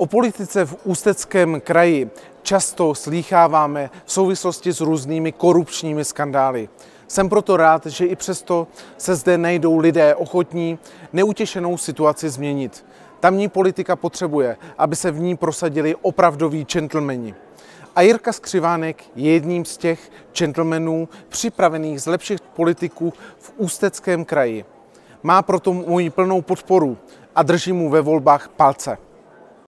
O politice v Ústeckém kraji často slýcháváme v souvislosti s různými korupčními skandály. Jsem proto rád, že i přesto se zde najdou lidé ochotní neutěšenou situaci změnit. Tamní politika potřebuje, aby se v ní prosadili opravdoví gentlemani. A Jirka Skřivánek je jedním z těch gentlemanů připravených zlepšit politiku v Ústeckém kraji. Má proto moji plnou podporu a držím mu ve volbách palce.